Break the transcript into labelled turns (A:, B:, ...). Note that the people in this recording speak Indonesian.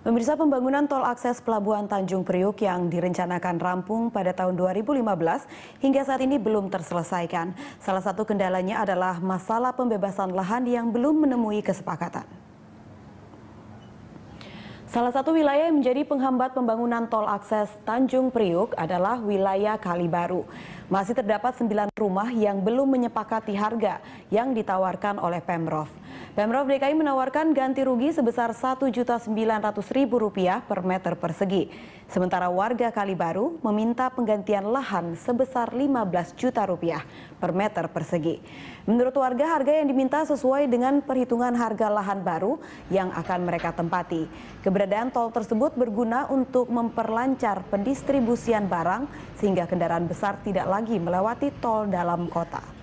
A: Pemirsa pembangunan tol akses Pelabuhan Tanjung Priuk yang direncanakan rampung pada tahun 2015 hingga saat ini belum terselesaikan. Salah satu kendalanya adalah masalah pembebasan lahan yang belum menemui kesepakatan. Salah satu wilayah yang menjadi penghambat pembangunan tol akses Tanjung Priuk adalah wilayah Kalibaru. Masih terdapat 9 rumah yang belum menyepakati harga yang ditawarkan oleh Pemprov. Pemprov DKI menawarkan ganti rugi sebesar Rp1.900.000 per meter persegi. Sementara warga Kalibaru meminta penggantian lahan sebesar rp juta rupiah per meter persegi. Menurut warga, harga yang diminta sesuai dengan perhitungan harga lahan baru yang akan mereka tempati. Keberadaan tol tersebut berguna untuk memperlancar pendistribusian barang sehingga kendaraan besar tidak lagi melewati tol dalam kota.